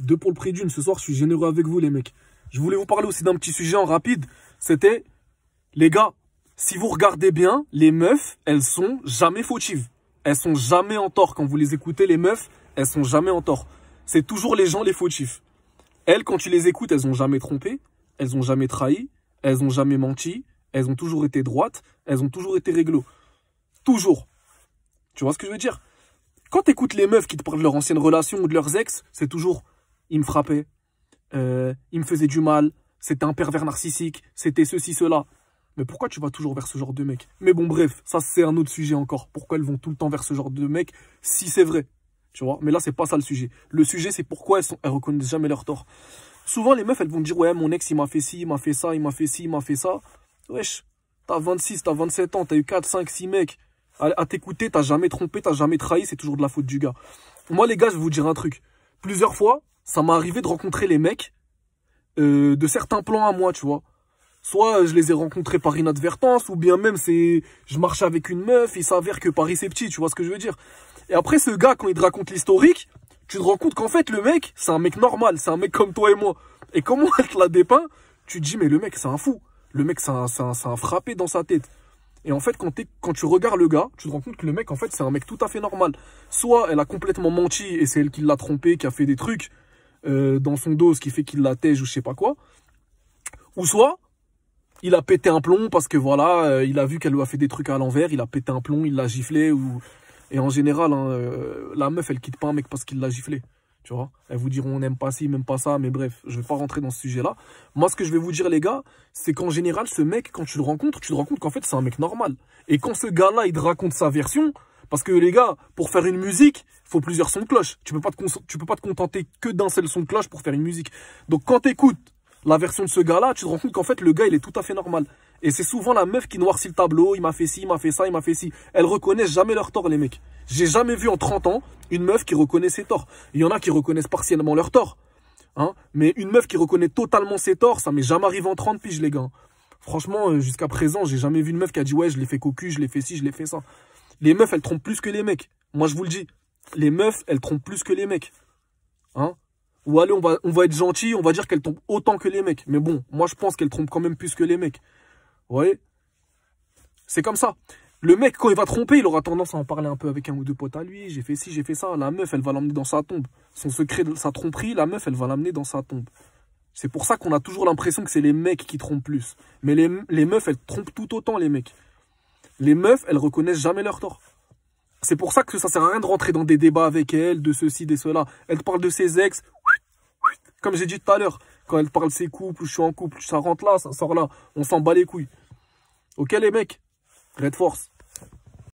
Deux pour le prix d'une. Ce soir, je suis généreux avec vous, les mecs. Je voulais vous parler aussi d'un petit sujet en rapide. C'était, les gars, si vous regardez bien, les meufs, elles sont jamais fautives. Elles sont jamais en tort. Quand vous les écoutez, les meufs, elles sont jamais en tort. C'est toujours les gens les fautifs. Elles, quand tu les écoutes, elles ont jamais trompé, elles ont jamais trahi, elles ont jamais menti, elles ont toujours été droites, elles ont toujours été réglo. Toujours. Tu vois ce que je veux dire Quand tu écoutes les meufs qui te parlent de leur ancienne relation ou de leurs ex, c'est toujours il me frappait, euh, il me faisait du mal, c'était un pervers narcissique, c'était ceci, cela. Mais pourquoi tu vas toujours vers ce genre de mec Mais bon, bref, ça c'est un autre sujet encore. Pourquoi elles vont tout le temps vers ce genre de mec si c'est vrai Tu vois Mais là, c'est pas ça le sujet. Le sujet, c'est pourquoi elles, sont, elles reconnaissent jamais leur tort. Souvent, les meufs, elles vont dire Ouais, mon ex, il m'a fait ci, il m'a fait ça, il m'a fait ci, il m'a fait ça. Wesh, t'as 26, t'as 27 ans, t'as eu 4, 5, 6 mecs. À, à t'écouter, t'as jamais trompé, t'as jamais trahi, c'est toujours de la faute du gars. Moi, les gars, je vais vous dire un truc. Plusieurs fois, ça m'est arrivé de rencontrer les mecs euh, de certains plans à moi, tu vois. Soit je les ai rencontrés par inadvertance, ou bien même c'est je marche avec une meuf, il s'avère que Paris c'est petit, tu vois ce que je veux dire. Et après ce gars, quand il te raconte l'historique, tu te rends compte qu'en fait le mec, c'est un mec normal, c'est un mec comme toi et moi. Et comment elle te l'a dépeint, tu te dis mais le mec c'est un fou, le mec c'est un, frappé dans sa tête. Et en fait quand, quand tu regardes le gars, tu te rends compte que le mec en fait c'est un mec tout à fait normal. Soit elle a complètement menti et c'est elle qui l'a trompé, qui a fait des trucs, euh, dans son dos, ce qui fait qu'il la tège ou je sais pas quoi. Ou soit, il a pété un plomb parce que voilà, euh, il a vu qu'elle lui a fait des trucs à l'envers, il a pété un plomb, il l'a giflé ou et en général, hein, euh, la meuf elle quitte pas un mec parce qu'il l'a giflé. Tu vois, elles vous diront on n'aime pas ci, même pas ça, mais bref, je vais pas rentrer dans ce sujet-là. Moi, ce que je vais vous dire, les gars, c'est qu'en général, ce mec, quand tu le rencontres, tu te rends compte qu'en fait, c'est un mec normal. Et quand ce gars-là, il te raconte sa version, parce que les gars, pour faire une musique, il faut plusieurs sons de cloche. Tu peux peux pas te contenter que d'un seul son de cloche pour faire une musique. Donc quand tu écoutes la version de ce gars-là, tu te rends compte qu'en fait, le gars, il est tout à fait normal. Et c'est souvent la meuf qui noircit le tableau, il m'a fait ci, il m'a fait ça, il m'a fait ci. Elles reconnaissent jamais leur tort, les mecs. J'ai jamais vu en 30 ans une meuf qui reconnaît ses torts. Il y en a qui reconnaissent partiellement leur tort. Hein Mais une meuf qui reconnaît totalement ses torts, ça m'est jamais arrivé en 30 piges, les gars. Franchement, euh, jusqu'à présent, j'ai jamais vu une meuf qui a dit ouais, je l'ai fait cocu, je l'ai fait ci, je l'ai fait ça. Les meufs, elles trompent plus que les mecs. Moi, je vous le dis. Les meufs, elles trompent plus que les mecs. Hein Ou allez, on va, on va être gentil, on va dire qu'elles trompent autant que les mecs. Mais bon, moi, je pense qu'elles trompent quand même plus que les mecs. Vous voyez C'est comme ça. Le mec, quand il va tromper, il aura tendance à en parler un peu avec un ou deux potes à lui. J'ai fait ci, j'ai fait ça. La meuf, elle va l'emmener dans sa tombe. Son secret, de sa tromperie, la meuf, elle va l'emmener dans sa tombe. C'est pour ça qu'on a toujours l'impression que c'est les mecs qui trompent plus. Mais les, les meufs, elles trompent tout autant les mecs les meufs, elles reconnaissent jamais leur tort. C'est pour ça que ça sert à rien de rentrer dans des débats avec elles, de ceci, de cela. Elles parlent de ses ex, comme j'ai dit tout à l'heure. Quand elle parle de ses couples, je suis en couple, ça rentre là, ça sort là. On s'en bat les couilles. Ok les mecs Red Force.